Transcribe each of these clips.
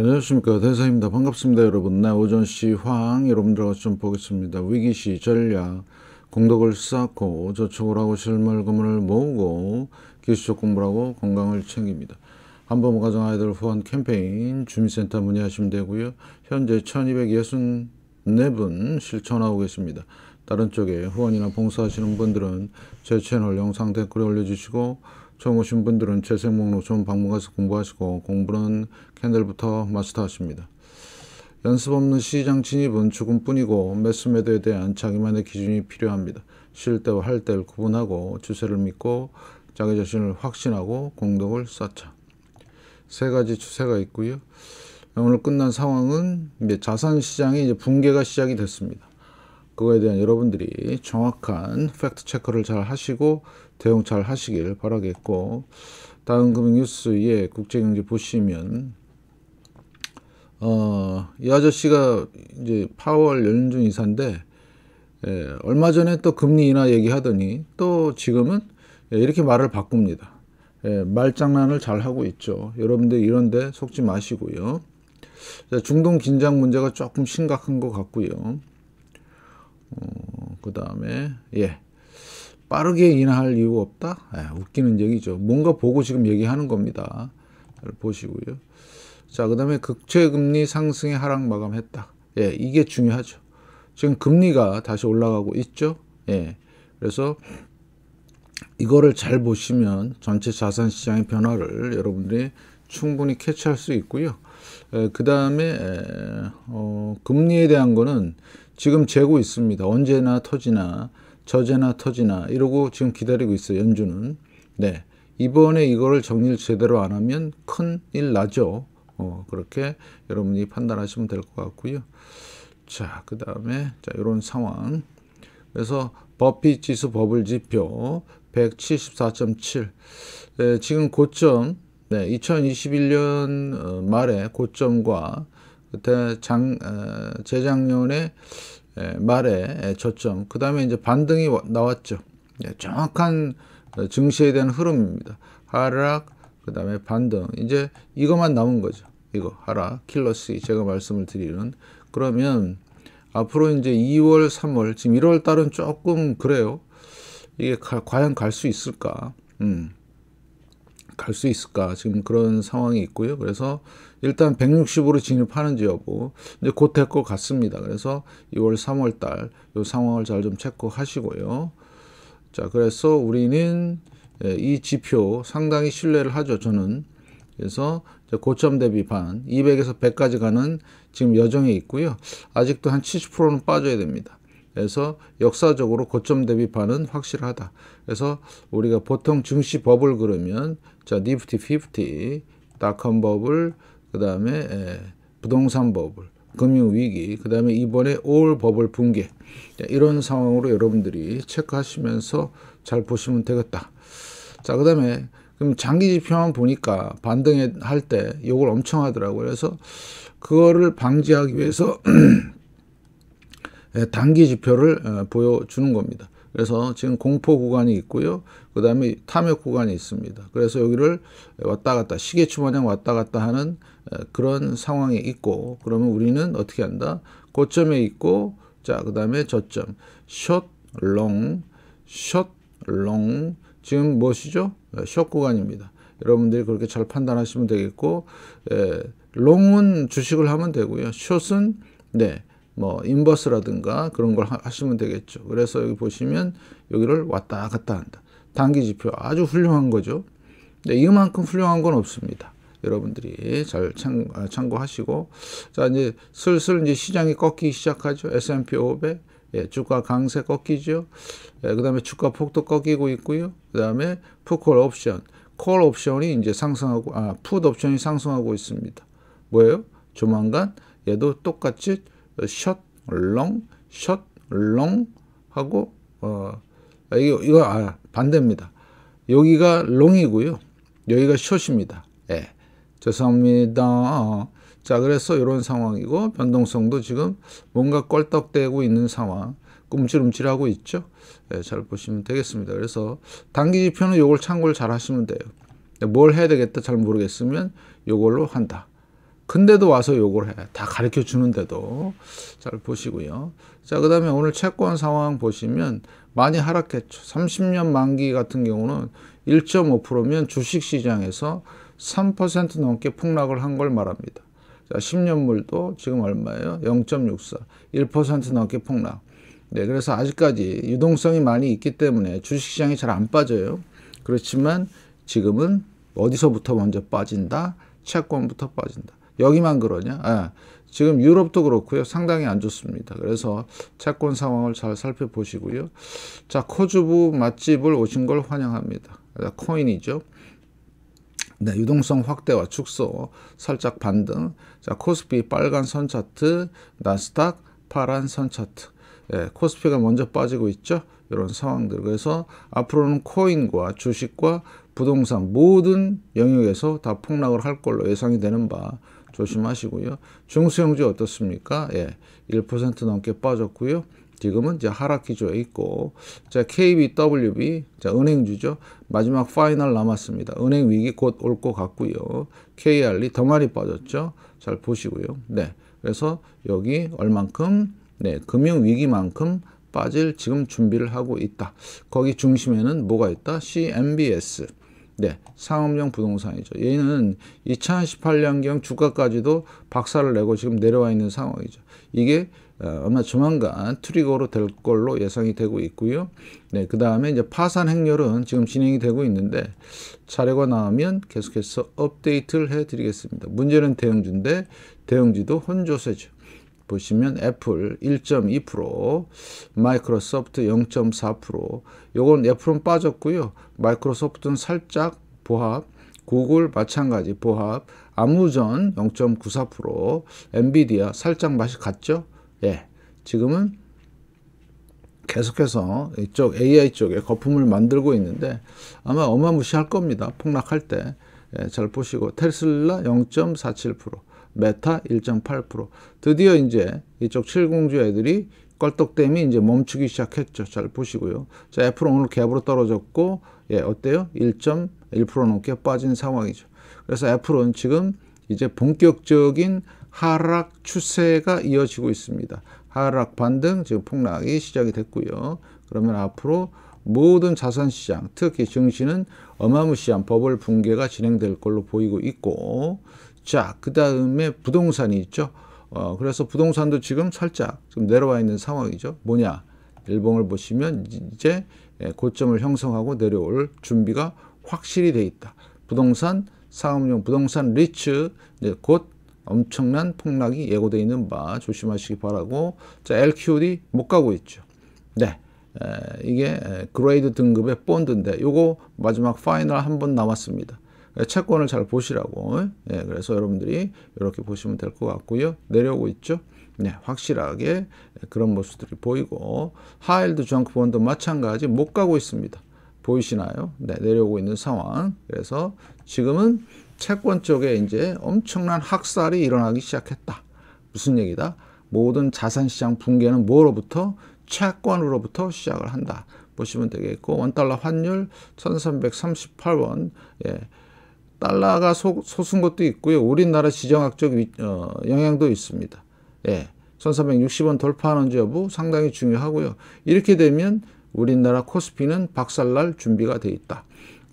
안녕하십니까 대사입니다 반갑습니다 여러분 나 오전 시황 여러분들하고 좀 보겠습니다 위기시 전략 공덕을 쌓고 저축을 하고 실물금을 모으고 기술적 공부를 하고 건강을 챙깁니다 한번 가정 아이들 후원 캠페인 주민센터 문의하시면 되고요 현재 1264분 실천하고 계십니다 다른 쪽에 후원이나 봉사하시는 분들은 제 채널 영상 댓글에 올려주시고 처음 오신 분들은 재생 목록 좀 방문가서 공부하시고 공부는 캔들부터 마스터하십니다. 연습 없는 시장 진입은 죽음뿐이고 매수매도에 대한 자기만의 기준이 필요합니다. 쉴 때와 할 때를 구분하고 주세를 믿고 자기 자신을 확신하고 공덕을 쌓자. 세 가지 추세가 있고요. 오늘 끝난 상황은 이제 자산 시장이 이제 붕괴가 시작이 됐습니다. 그거에 대한 여러분들이 정확한 팩트 체크를 잘 하시고 대응 잘 하시길 바라겠고 다음 금융뉴스의 국제경제 보시면 어이 아저씨가 이제 파월 연준 이사인데 예, 얼마 전에 또 금리 인하 얘기하더니 또 지금은 예, 이렇게 말을 바꿉니다. 예, 말장난을 잘 하고 있죠. 여러분들 이런데 속지 마시고요. 자, 중동 긴장 문제가 조금 심각한 것 같고요. 어, 그 다음에 예 빠르게 인하할 이유 없다? 아, 웃기는 얘기죠. 뭔가 보고 지금 얘기하는 겁니다. 보시고요. 자, 그 다음에 극채금리 상승의 하락 마감했다. 예, 이게 중요하죠. 지금 금리가 다시 올라가고 있죠. 예, 그래서 이거를 잘 보시면 전체 자산 시장의 변화를 여러분들이 충분히 캐치할 수 있고요. 예, 그 다음에 어, 금리에 대한 거는 지금 재고 있습니다. 언제나 터지나 저제나 터지나 이러고 지금 기다리고 있어요. 연준은. 네. 이번에 이거를 정리를 제대로 안 하면 큰일 나죠. 어, 그렇게 여러분이 판단하시면 될 것 같고요. 자, 그 다음에 자 이런 상황. 그래서 버핏 지수 버블 지표 174.7. 네, 지금 고점 네, 2021년 어, 말에 고점과 그때 장 어, 재작년에 예, 말에 저점 그 다음에 이제 반등이 나왔죠 예, 정확한 어, 증시에 대한 흐름입니다 하락 그 다음에 반등 이제 이것만 남은 거죠 이거 하락 킬러시 제가 말씀을 드리는 그러면 앞으로 이제 2월 3월 지금 1월 달은 조금 그래요 이게 가, 과연 갈 수 있을까 음. 갈 수 있을까 지금 그런 상황이 있고요 그래서 일단 160으로 진입하는지 여부 이제 곧될 것 같습니다. 그래서 2월 3월 달이 상황을 잘 좀 체크하시고요. 자 그래서 우리는 예, 이 지표 상당히 신뢰를 하죠. 저는 그래서 고점 대비 반 200에서 100까지 가는 지금 여정에 있고요. 아직도 한 70%는 빠져야 됩니다. 그래서 역사적으로 고점 대비 반은 확실하다. 그래서 우리가 보통 증시 버블 그러면 자 니프티 50 닷컴 버블 그 다음에 예, 부동산 버블, 금융위기, 그 다음에 이번에 올 버블 붕괴 이런 상황으로 여러분들이 체크하시면서 잘 보시면 되겠다. 자, 그 다음에 그럼 장기 지표만 보니까 반등할 때 욕을 엄청 하더라고요. 그래서 그거를 방지하기 위해서 예, 단기 지표를 어, 보여주는 겁니다. 그래서 지금 공포 구간이 있고요. 그 다음에 탐욕 구간이 있습니다. 그래서 여기를 왔다 갔다 시계추 마냥 왔다 갔다 하는 그런 상황에 있고 그러면 우리는 어떻게 한다? 고점에 있고 자 그 다음에 저점 숏, 롱, 숏, 롱 지금 무엇이죠? 숏 구간입니다. 여러분들이 그렇게 잘 판단하시면 되겠고 에, 롱은 주식을 하면 되고요. 숏은 네뭐 인버스라든가 그런 걸 하시면 되겠죠. 그래서 여기 보시면 여기를 왔다 갔다 한다. 단기 지표 아주 훌륭한 거죠. 근데 이만큼 훌륭한 건 없습니다. 여러분들이 잘 참, 아, 고하시고자 이제 슬슬 이제 시장이 꺾이기 시작하죠. S&P 500 예, 주가 강세 꺾이죠. 예, 그다음에 주가 폭도 꺾이고 있고요. 그다음에 푸콜 옵션, 콜 옵션이 이제 상승하고 아, 푸드 옵션이 상승하고 있습니다. 뭐예요? 조만간 얘도 똑같이 셔 렁, 셔렁 하고 어, 아, 이거, 이거 아, 반대입니다. 여기가 롱이고요. 여기가 숏입니다. 예. 죄송합니다. 자, 그래서 이런 상황이고 변동성도 지금 뭔가 껄떡대고 있는 상황. 꿈칠움칠하고 있죠. 예, 잘 보시면 되겠습니다. 그래서 단기 지표는 요걸 참고를 잘 하시면 돼요. 뭘 해야 되겠다 잘 모르겠으면 요걸로 한다. 근데도 와서 욕을 해. 다 가르쳐 주는데도. 잘 보시고요. 자, 그 다음에 오늘 채권 상황 보시면 많이 하락했죠. 30년 만기 같은 경우는 1.5%면 주식시장에서 3% 넘게 폭락을 한 걸 말합니다. 자, 10년물도 지금 얼마예요? 0.64. 1% 넘게 폭락. 네, 그래서 아직까지 유동성이 많이 있기 때문에 주식시장이 잘 안 빠져요. 그렇지만 지금은 어디서부터 먼저 빠진다? 채권부터 빠진다. 여기만 그러냐? 아, 지금 유럽도 그렇고요. 상당히 안 좋습니다. 그래서 채권 상황을 잘 살펴보시고요. 자, 코주부 맛집을 오신 걸 환영합니다. 코인이죠. 네, 유동성 확대와 축소, 살짝 반등. 자, 코스피 빨간 선 차트, 나스닥 파란 선 차트. 예, 코스피가 먼저 빠지고 있죠. 이런 상황들. 그래서 앞으로는 코인과 주식과 부동산 모든 영역에서 다 폭락을 할 걸로 예상이 되는 바 조심하시고요. 중소형주 어떻습니까? 예, 1% 넘게 빠졌고요. 지금은 이제 하락 기조에 있고 자 KBWB 자 은행주죠 마지막 파이널 남았습니다 은행 위기 곧 올 것 같고요 KR이 더 많이 빠졌죠 잘 보시고요 네 그래서 여기 얼만큼 네 금융 위기만큼 빠질 지금 준비를 하고 있다 거기 중심에는 뭐가 있다 CMBS 네, 상업용 부동산이죠. 얘는 2018년경 주가까지도 박살을 내고 지금 내려와 있는 상황이죠. 이게 어, 아마 조만간 트리거로 될 걸로 예상이 되고 있고요. 네, 그 다음에 이제 파산 행렬은 지금 진행이 되고 있는데 자료가 나오면 계속해서 업데이트를 해드리겠습니다. 문제는 대형주인데 대형주도 혼조세죠. 보시면 애플 1.2%, 마이크로소프트 0.4%, 요건 애플은 빠졌고요. 마이크로소프트는 살짝 보합, 구글 마찬가지 보합, 아무전 0.94%, 엔비디아 살짝 맛이 갔죠? 예. 지금은 계속해서 이쪽 AI 쪽에 거품을 만들고 있는데 아마 어마무시할 겁니다. 폭락할 때. 예, 잘 보시고 테슬라 0.47% 메타 1.8% 드디어 이제 이쪽 7공주 애들이 껄떡댐이 이제 멈추기 시작했죠. 잘 보시고요. 자, 애플은 오늘 갭으로 떨어졌고 예, 어때요? 1.1% 넘게 빠진 상황이죠. 그래서 애플은 지금 이제 본격적인 하락 추세가 이어지고 있습니다. 하락 반등 지금 폭락이 시작이 됐고요. 그러면 앞으로 모든 자산시장 특히 증시는 어마무시한 버블 붕괴가 진행될 걸로 보이고 있고 자, 그 다음에 부동산이 있죠. 어, 그래서 부동산도 지금 살짝 좀 내려와 있는 상황이죠. 뭐냐? 일봉을 보시면 이제 예, 고점을 형성하고 내려올 준비가 확실히 돼 있다. 부동산, 상업용 부동산 리츠 곧 엄청난 폭락이 예고되어 있는 바 조심하시기 바라고 자 LQD 못 가고 있죠. 네. 에, 이게 그레이드 등급의 본드인데 요거 마지막 파이널 한 번 남았습니다. 예, 채권을 잘 보시라고. 예, 그래서 여러분들이 이렇게 보시면 될 것 같고요. 내려오고 있죠. 네, 확실하게 그런 모습들이 보이고 하일드 정크본도 마찬가지 못 가고 있습니다. 보이시나요? 네, 내려오고 있는 상황. 그래서 지금은 채권 쪽에 이제 엄청난 학살이 일어나기 시작했다. 무슨 얘기다? 모든 자산시장 붕괴는 뭐로부터? 채권으로부터 시작을 한다. 보시면 되겠고 원달러 환율 1338원 예, 달러가 소, 솟은 것도 있고요. 우리나라 지정학적 위, 어, 영향도 있습니다. 예. 1360원 돌파하는지 여부 상당히 중요하고요. 이렇게 되면 우리나라 코스피는 박살날 준비가 돼 있다.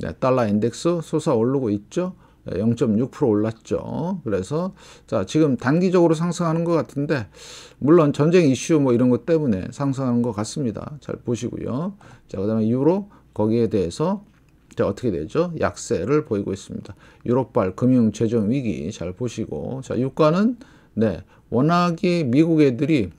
네, 달러 인덱스 솟아 오르고 있죠. 0.6% 예, 올랐죠. 그래서 자 지금 단기적으로 상승하는 것 같은데 물론 전쟁 이슈 뭐 이런 것 때문에 상승하는 것 같습니다. 잘 보시고요. 자 그다음에 유로 거기에 대해서 어떻게 되죠? 약세를 보이고 있습니다. 유럽발 금융 재정 위기 잘 보시고 자 유가는 네 워낙에 미국 애들이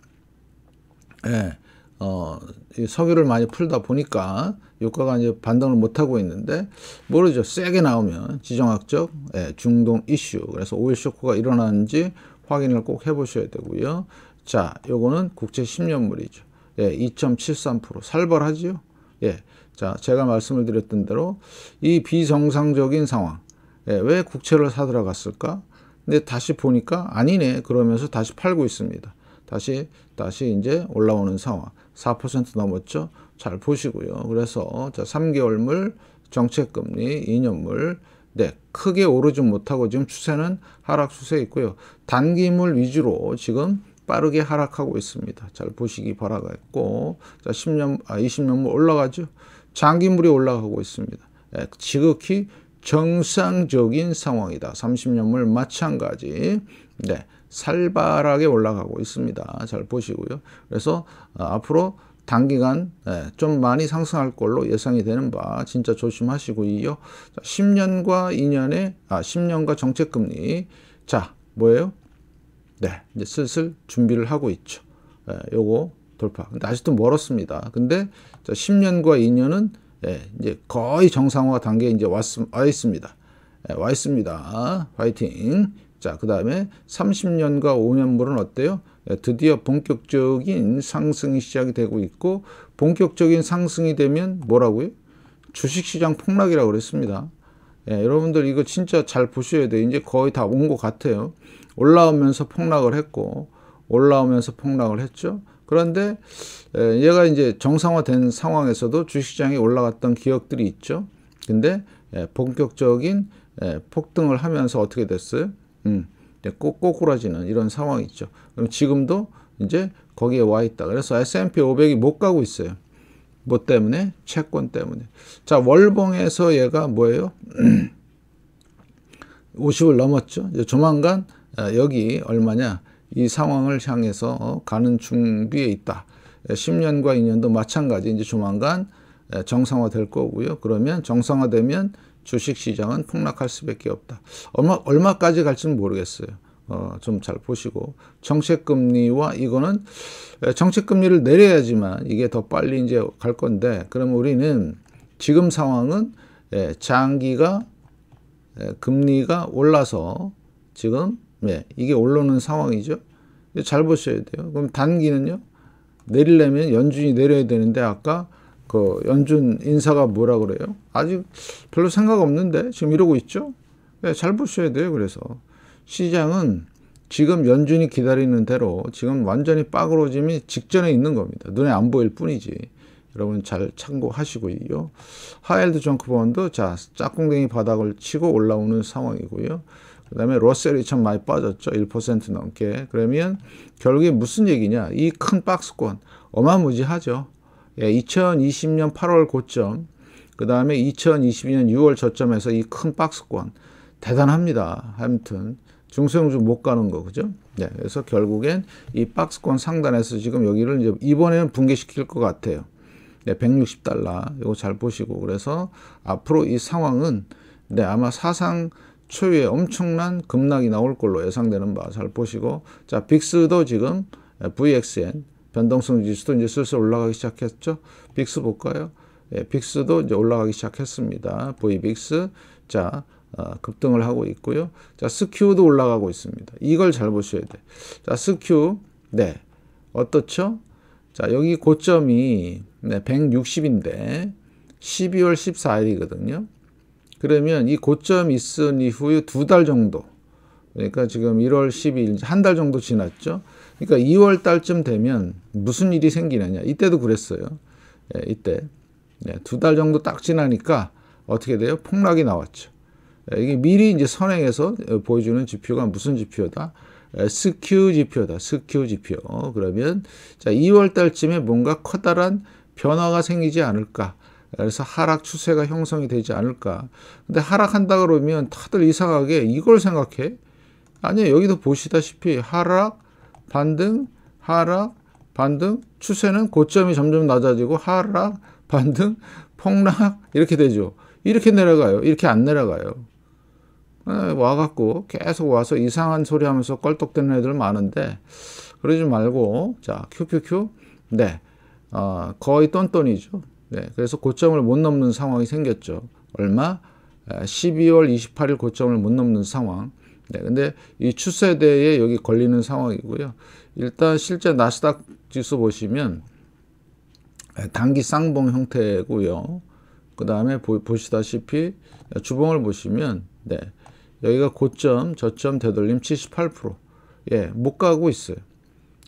예, 어, 석유를 많이 풀다 보니까 유가가 이제 반등을 못하고 있는데 모르죠. 세게 나오면 지정학적 예, 중동 이슈 그래서 오일 쇼크가 일어나는지 확인을 꼭 해보셔야 되고요. 자, 요거는 국제 10년물이죠. 예, 2.73% 살벌하지요. 예, 자, 제가 말씀을 드렸던 대로 이 비정상적인 상황, 예, 왜 국채를 사들어갔을까? 근데 다시 보니까 아니네 그러면서 다시 팔고 있습니다. 다시 다시 이제 올라오는 상황. 4% 넘었죠? 잘 보시고요. 그래서 자, 3개월물 정책금리 2년물 네, 크게 오르지 못하고 지금 추세는 하락 추세 있고요. 단기물 위주로 지금 빠르게 하락하고 있습니다. 잘 보시기 바라겠고 자, 10년 아 20년물 올라가죠. 장기물이 올라가고 있습니다. 예, 지극히 정상적인 상황이다. 30년물 마찬가지. 네, 살벌하게 올라가고 있습니다. 잘 보시고요. 그래서 어, 앞으로 단기간 예, 좀 많이 상승할 걸로 예상이 되는 바 진짜 조심하시고요. 10년과 2년의 아 10년과 정책금리 자 뭐예요? 네 이제 슬슬 준비를 하고 있죠. 예, 요거 돌파. 근데 아직도 멀었습니다. 근데 자, 10년과 2년은 예, 이제 거의 정상화 단계에 이제 왔, 와 있습니다. 예, 와 있습니다. 화이팅. 자, 그 다음에 30년과 5년물은 어때요? 예, 드디어 본격적인 상승이 시작이 되고 있고, 본격적인 상승이 되면 뭐라고요? 주식시장 폭락이라고 그랬습니다. 예, 여러분들 이거 진짜 잘 보셔야 돼요. 이제 거의 다 온 것 같아요. 올라오면서 폭락을 했고, 올라오면서 폭락을 했죠. 그런데 얘가 이제 정상화된 상황에서도 주식시장이 올라갔던 기억들이 있죠. 근데 본격적인 폭등을 하면서 어떻게 됐어요? 음, 꼬꾸라지는 이런 상황이 있죠. 그럼 지금도 이제 거기에 와 있다. 그래서 S&P 500이 못 가고 있어요. 뭐 때문에? 채권 때문에. 자, 월봉에서 얘가 뭐예요? 50을 넘었죠. 조만간 여기 얼마냐? 이 상황을 향해서 어, 가는 준비에 있다. 10년과 2년도 마찬가지 이제 조만간 정상화 될 거고요. 그러면 정상화되면 주식시장은 폭락할 수밖에 없다. 얼마, 얼마까지 갈지는 모르겠어요. 어, 좀 잘 보시고 정책금리와 이거는 정책금리를 내려야지만 이게 더 빨리 이제 갈 건데 그럼 우리는 지금 상황은 장기가 금리가 올라서 지금 네, 이게 올라오는 상황이죠. 잘 보셔야 돼요. 그럼 단기는요. 내리려면 연준이 내려야 되는데 아까 그 연준 인사가 뭐라 그래요? 아직 별로 생각 없는데 지금 이러고 있죠. 네, 잘 보셔야 돼요. 그래서 시장은 지금 연준이 기다리는 대로 지금 완전히 빠그러짐이 직전에 있는 겁니다. 눈에 안 보일 뿐이지. 여러분 잘 참고하시고요. 하일드 정크본드 자 짝꿍댕이 바닥을 치고 올라오는 상황이고요. 그 다음에 러셀이 참 많이 빠졌죠. 1% 넘게. 그러면 결국에 무슨 얘기냐. 이 큰 박스권 어마무지하죠. 예, 2020년 8월 고점, 그 다음에 2022년 6월 저점에서 이 큰 박스권 대단합니다. 아무튼 중소형주 못 가는 거 그죠? 네, 그래서 결국엔 이 박스권 상단에서 지금 여기를 이제 이번에는 붕괴시킬 것 같아요. 네, 160달러 이거 잘 보시고 그래서 앞으로 이 상황은 네 아마 사상 추위에 엄청난 급락이 나올 걸로 예상되는 바 잘 보시고 자 빅스도 지금 VXN 변동성 지수도 이제 슬슬 올라가기 시작했죠. 빅스 볼까요? 예, 빅스도 이제 올라가기 시작했습니다. v 빅스 자 어, 급등을 하고 있고요. 자 스큐도 올라가고 있습니다. 이걸 잘 보셔야 돼. 자 스큐 네 어떻죠? 자 여기 고점이 네, 160인데 12월 14일이거든요. 그러면 이 고점이 있은 이후에 두 달 정도 그러니까 지금 1월 12일 한 달 정도 지났죠. 그러니까 2월 달쯤 되면 무슨 일이 생기느냐. 이때도 그랬어요. 예, 이때 예, 두달 정도 딱 지나니까 어떻게 돼요? 폭락이 나왔죠. 예, 이게 미리 이제 선행해서 어, 보여주는 지표가 무슨 지표다? 스큐 지표다. 스큐 지표. 어, 그러면 자 2월 달쯤에 뭔가 커다란 변화가 생기지 않을까? 그래서 하락 추세가 형성이 되지 않을까. 근데 하락한다 그러면 다들 이상하게 이걸 생각해. 아니 여기도 보시다시피 하락, 반등, 하락, 반등, 추세는 고점이 점점 낮아지고 하락, 반등, 폭락 이렇게 되죠. 이렇게 내려가요. 이렇게 안 내려가요. 네, 와갖고 계속 와서 이상한 소리 하면서 껄떡대는 애들 많은데 그러지 말고 자 큐큐큐 네 어, 거의 똔똔이죠 네, 그래서 고점을 못 넘는 상황이 생겼죠. 얼마? 12월 아, 28일 고점을 못 넘는 상황. 네, 근데 이 추세대에 여기 걸리는 상황이고요. 일단 실제 나스닥 지수 보시면 아, 단기 쌍봉 형태고요. 그 다음에 보시다시피 주봉을 보시면 네, 여기가 고점, 저점 되돌림 78%. 예, 못 가고 있어요.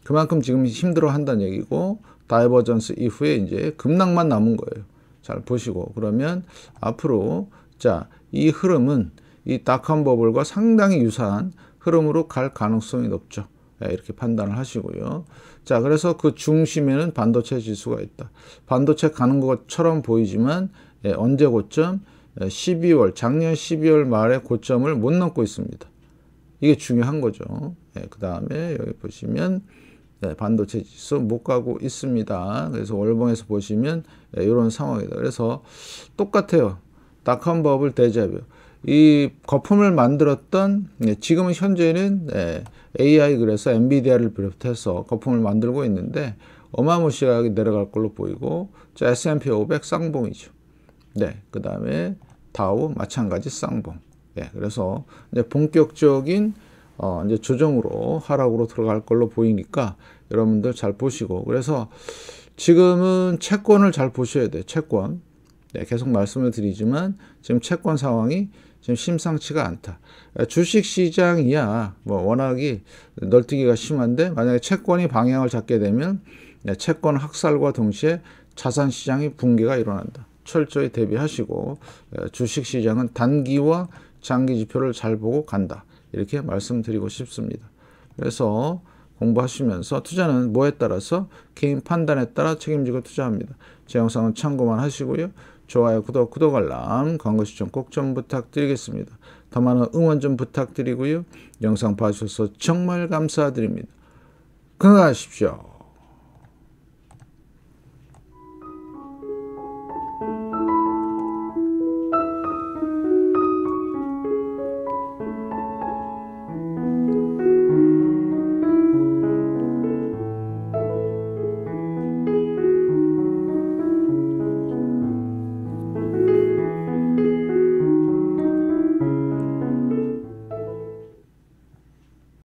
그만큼 지금 힘들어 한다는 얘기고 다이버전스 이후에 이제 급락만 남은 거예요. 잘 보시고 그러면 앞으로 자 이 흐름은 이 다크한 버블과 상당히 유사한 흐름으로 갈 가능성이 높죠. 예, 이렇게 판단을 하시고요. 자, 그래서 그 중심에는 반도체 지수가 있다. 반도체 가는 것처럼 보이지만 예, 언제 고점? 12월, 예, 작년 12월 말에 고점을 못 넘고 있습니다. 이게 중요한 거죠. 그 다음에 여기 보시면 네, 반도체 지수 못 가고 있습니다. 그래서 월봉에서 보시면 네, 이런 상황이다. 그래서 똑같아요. 닷컴 버블 대자뷰. 이 거품을 만들었던 네, 지금은 현재는 네, AI 그래서 엔비디아를 비롯해서 거품을 만들고 있는데 어마무시하게 내려갈 걸로 보이고 자, S&P 500 쌍봉이죠. 네, 그 다음에 다우 마찬가지 쌍봉. 예, 그래서 이제 본격적인 어, 이제 조정으로 하락으로 들어갈 걸로 보이니까 여러분들 잘 보시고 그래서 지금은 채권을 잘 보셔야 돼 채권 네, 계속 말씀을 드리지만 지금 채권 상황이 지금 심상치가 않다. 아, 주식 시장이야 뭐 워낙이 널뛰기가 심한데 만약에 채권이 방향을 잡게 되면 네, 채권 학살과 동시에 자산 시장이 붕괴가 일어난다. 철저히 대비하시고 네, 주식 시장은 단기와 장기 지표를 잘 보고 간다. 이렇게 말씀드리고 싶습니다. 그래서 공부하시면서 투자는 뭐에 따라서 개인 판단에 따라 책임지고 투자합니다. 제 영상은 참고만 하시고요. 좋아요, 구독, 구독 알람, 광고 시청 꼭 좀 부탁드리겠습니다. 더 많은 응원 좀 부탁드리고요. 영상 봐주셔서 정말 감사드립니다. 건강하십시오.